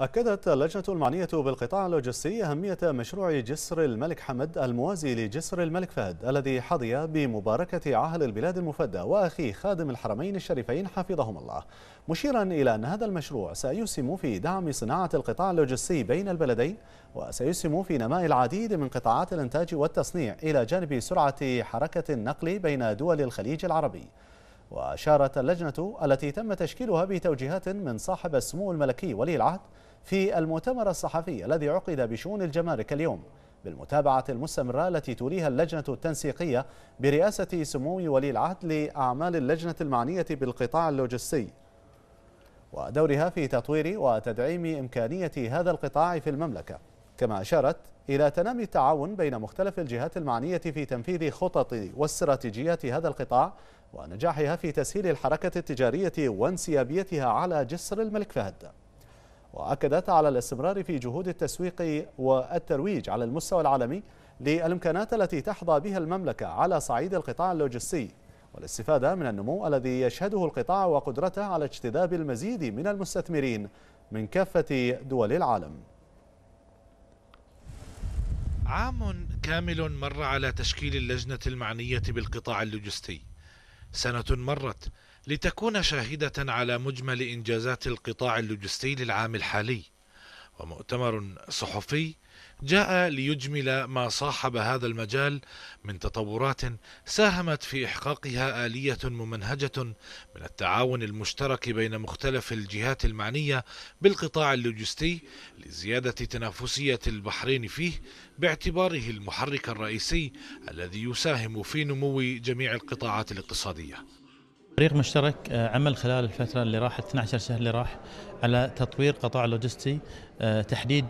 أكدت اللجنة المعنية بالقطاع اللوجستي أهمية مشروع جسر الملك حمد الموازي لجسر الملك فهد الذي حظي بمباركة عهل البلاد المفدى وأخي خادم الحرمين الشريفين حفظهم الله مشيرا إلى أن هذا المشروع سيسهم في دعم صناعة القطاع اللوجستي بين البلدين وسيسهم في نماء العديد من قطاعات الإنتاج والتصنيع إلى جانب سرعة حركة النقل بين دول الخليج العربي وأشارت اللجنة التي تم تشكيلها بتوجيهات من صاحب السمو الملكي ولي العهد في المؤتمر الصحفي الذي عقد بشؤون الجمارك اليوم بالمتابعة المستمرة التي توليها اللجنة التنسيقية برئاسة سمو ولي العهد لأعمال اللجنة المعنية بالقطاع اللوجستي ودورها في تطوير وتدعيم إمكانية هذا القطاع في المملكة كما أشارت إلى تنامي التعاون بين مختلف الجهات المعنية في تنفيذ خطط واستراتيجيات هذا القطاع ونجاحها في تسهيل الحركة التجارية وانسيابيتها على جسر الملك فهد وأكدت على الاستمرار في جهود التسويق والترويج على المستوى العالمي للإمكانات التي تحظى بها المملكة على صعيد القطاع اللوجستي والاستفادة من النمو الذي يشهده القطاع وقدرته على اجتذاب المزيد من المستثمرين من كافة دول العالم عام كامل مر على تشكيل اللجنة المعنية بالقطاع اللوجستي سنة مرت لتكون شاهدة على مجمل إنجازات القطاع اللوجستي للعام الحالي ومؤتمر صحفي جاء ليجمل ما صاحب هذا المجال من تطورات ساهمت في إحقاقها آلية ممنهجة من التعاون المشترك بين مختلف الجهات المعنية بالقطاع اللوجستي لزيادة تنافسية البحرين فيه باعتباره المحرك الرئيسي الذي يساهم في نمو جميع القطاعات الاقتصادية فريق مشترك آه، عمل خلال الفترة اللي راحت 12 شهر اللي راح على تطوير قطاع لوجستي آه، تحديد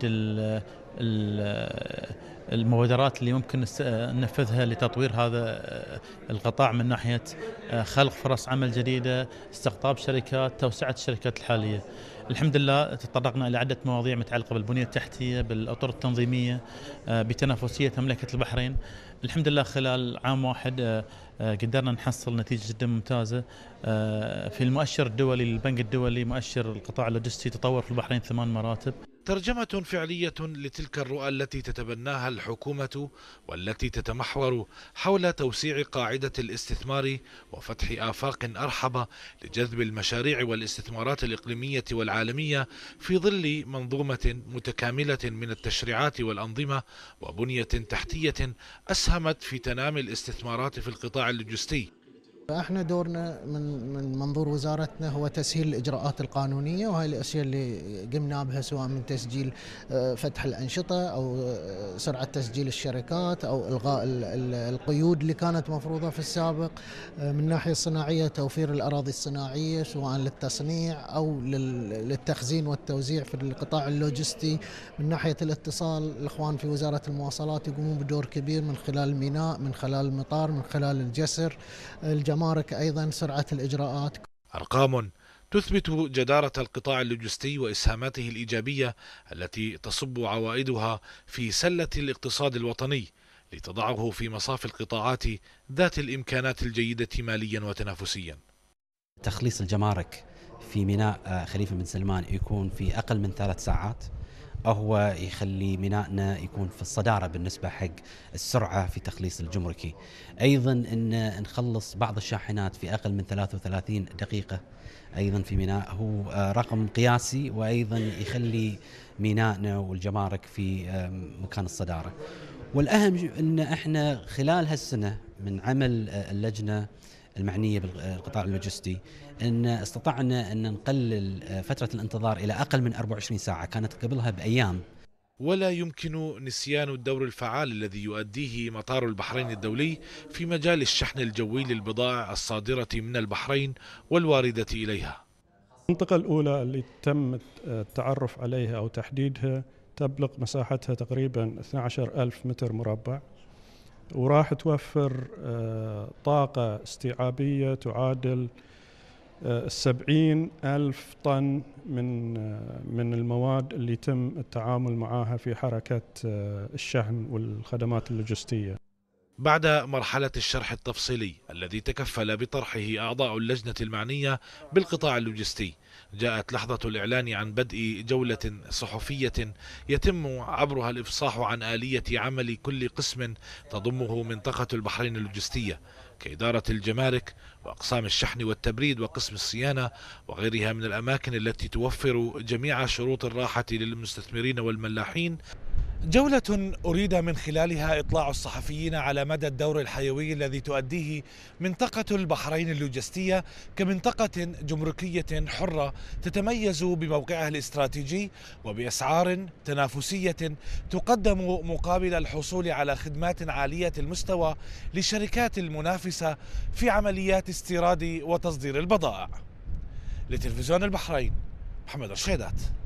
المبادرات اللي ممكن ننفذها لتطوير هذا آه، القطاع من ناحيه آه، خلق فرص عمل جديده، استقطاب شركات، توسعه الشركات الحاليه. الحمد لله تطرقنا الى عده مواضيع متعلقه بالبنيه التحتيه، بالاطر التنظيميه، آه، بتنافسيه مملكه البحرين. الحمد لله خلال عام واحد قدرنا نحصل نتيجه جدا ممتازه في المؤشر الدولي للبنك الدولي مؤشر القطاع اللوجستي تطور في البحرين ثمان مراتب. ترجمة فعلية لتلك الرؤى التي تتبناها الحكومة والتي تتمحور حول توسيع قاعدة الاستثمار وفتح آفاق أرحب لجذب المشاريع والاستثمارات الإقليمية والعالمية في ظل منظومة متكاملة من التشريعات والأنظمة وبنية تحتية أسهمت في تنامي الاستثمارات في القطاع اللوجستي احنا دورنا من من منظور وزارتنا هو تسهيل الاجراءات القانونيه وهي الاشياء اللي قمنا بها سواء من تسجيل آه، فتح الانشطه او آه، سرعه تسجيل الشركات او الغاء القيود اللي كانت مفروضه في السابق آه، من الناحيه الصناعيه توفير الاراضي الصناعيه سواء للتصنيع او للتخزين والتوزيع في القطاع اللوجستي من ناحيه الاتصال الاخوان في وزاره المواصلات يقومون بدور كبير من خلال الميناء من خلال المطار من خلال الجسر الجامعة الجمارك أيضا سرعة الإجراءات أرقام تثبت جدارة القطاع اللوجستي وإسهاماته الإيجابية التي تصب عوائدها في سلة الاقتصاد الوطني لتضعه في مصاف القطاعات ذات الإمكانات الجيدة ماليا وتنافسيا تخليص الجمارك في ميناء آه، خليفة بن سلمان يكون في أقل من ثلاث ساعات هو يخلي مينائنا يكون في الصداره بالنسبه حق السرعه في تخليص الجمركي. ايضا ان نخلص بعض الشاحنات في اقل من 33 دقيقه ايضا في ميناء هو آه، رقم قياسي وايضا يخلي مينائنا والجمارك في مكان الصداره. والاهم ان احنا خلال هالسنه من عمل آه، اللجنه المعنيه بالقطاع اللوجستي ان استطعنا ان نقلل آه، فتره الانتظار الى اقل من 24 ساعه كانت قبلها بايام ولا يمكن نسيان الدور الفعال الذي يؤديه مطار البحرين الدولي في مجال الشحن الجوي للبضائع الصادره من البحرين والوارده اليها المنطقة الأولى اللي تم آه، التعرف عليها أو تحديدها تبلغ مساحتها تقريبا 12 ألف متر مربع وراح توفر آه، طاقة استيعابية تعادل السبعين آه، ألف طن من آه، من المواد اللي يتم التعامل معها في حركة الشحن والخدمات اللوجستية بعد مرحلة الشرح التفصيلي الذي تكفل بطرحه أعضاء اللجنة المعنية بالقطاع اللوجستي جاءت لحظة الإعلان عن بدء جولة صحفية يتم عبرها الإفصاح عن آلية عمل كل قسم تضمه منطقة البحرين اللوجستية كإدارة الجمارك وأقسام الشحن والتبريد وقسم الصيانة وغيرها من الأماكن التي توفر جميع شروط الراحة للمستثمرين والملاحين جولة أريد من خلالها إطلاع الصحفيين على مدى الدور الحيوي الذي تؤديه منطقة البحرين اللوجستية كمنطقة جمركية حرة تتميز بموقعها الاستراتيجي وبأسعار تنافسية تقدم مقابل الحصول على خدمات عالية المستوى للشركات المنافسة في عمليات استيراد وتصدير البضائع لتلفزيون البحرين محمد الشيدات